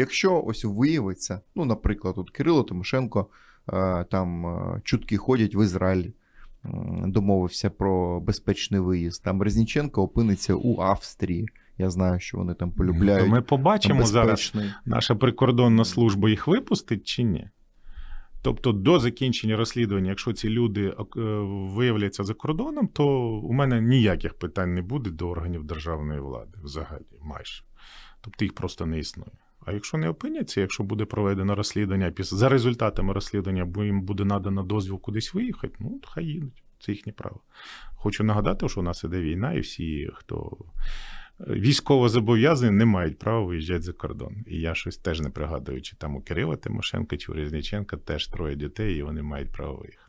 Якщо ось виявиться, ну, наприклад, тут Кирило Тимошенко е, там е, чутки ходять в Ізраїль, домовився про безпечний виїзд. Там Резніченко опиниться у Австрії. Я знаю, що вони там полюбляють. То Ми побачимо зараз, наша прикордонна служба їх випустить чи ні. Тобто до закінчення розслідування, якщо ці люди е, виявляться за кордоном, то у мене ніяких питань не буде до органів державної влади взагалі майже. Тобто їх просто не існує. А якщо не опиняться, якщо буде проведено розслідування, за результатами розслідування, бо їм буде надано дозвіл кудись виїхати, ну хай їдуть. Це їхнє право. Хочу нагадати, що у нас іде війна, і всі, хто е, військово зобов'язаний, не мають права виїжджати за кордон. І я щось теж не пригадую, чи там у Кирила Тимошенка, чи у Різниченка теж троє дітей, і вони мають право виїхати.